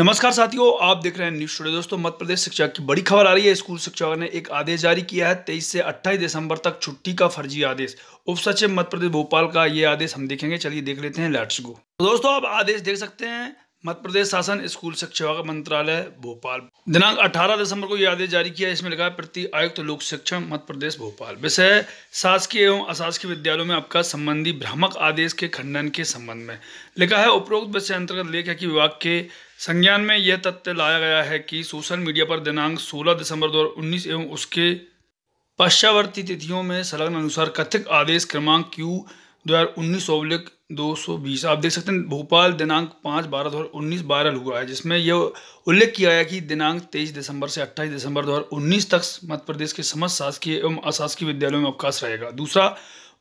नमस्कार साथियों आप देख रहे हैं न्यूज टूडे दोस्तों मध्य प्रदेश शिक्षा की बड़ी खबर आ रही है स्कूल शिक्षकों ने एक आदेश जारी किया है तेईस से अट्ठाईस दिसंबर तक छुट्टी का फर्जी आदेश उप सचिव मध्य प्रदेश भोपाल का ये आदेश हम देखेंगे चलिए देख लेते हैं लेट्स गो तो दोस्तों आप आदेश देख सकते हैं मध्य प्रदेश शासन स्कूल शिक्षा मंत्रालय भोपाल दिनांक 18 दिसंबर को यह आदेश जारी किया इसमें लिखा है प्रति आयुक्त लोक शिक्षण मध्य प्रदेश भोपाल विषय शासकीय एवं अशासकीय विद्यालयों में आपका संबंधी भ्रामक आदेश के खंडन के संबंध में लिखा है उपरोक्त विषय अंतर्गत लेख की विभाग के संज्ञान में यह तथ्य लाया गया है कि सोशल मीडिया पर दिनांक सोलह दिसंबर दो एवं उसके पश्चावर्ती तिथियों में संलग्न अनुसार कथित आदेश क्रमांक क्यू दो हज़ार उन्नीस दो सौ बीस आप देख सकते हैं भोपाल दिनांक पाँच बारह दो हज़ार उन्नीस वायरल हुआ है जिसमें यह उल्लेख किया है कि दिनांक तेईस दिसंबर से अट्ठाईस दिसंबर दो हज़ार उन्नीस तक मध्य प्रदेश के समस्त शासकीय एवं अशासकीय विद्यालयों में अवकाश रहेगा दूसरा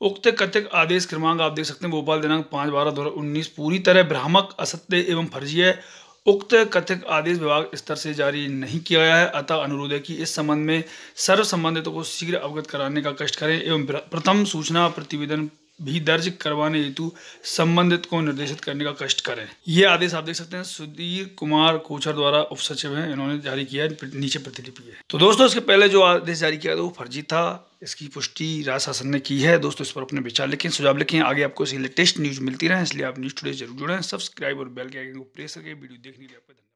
उक्त कथित आदेश क्रमांक आप देख सकते हैं भोपाल दिनांक पाँच बारह दो हज़ार उन्नीस पूरी तरह भ्रामक असत्य एवं फर्जी है उक्त कथित आदेश विभाग स्तर से जारी नहीं किया गया है अतः अनुरोध है कि इस संबंध में सर्व संबंधितों को शीघ्र अवगत कराने का कष्ट करें एवं प्रथम सूचना प्रतिवेदन भी दर्ज करवाने हेतु संबंधित को निर्देशित करने का कष्ट करें ये आदेश आप देख सकते हैं सुधीर कुमार कोचर द्वारा उप सचिव है इन्होंने जारी किया है नीचे प्रतिलिपि है तो दोस्तों इसके पहले जो आदेश जारी किया था वो फर्जी था इसकी पुष्टि राज्य शासन ने की है दोस्तों इस पर अपने विचार लिखें सुझाव लिखें आगे आपको इसी लेटेस्ट न्यूज मिलती रहे इसलिए आप न्यूज टूडे जरूर जुड़े सब्सक्राइब और बेल के आइकन को प्रेस करके वीडियो देखने के लिए आपका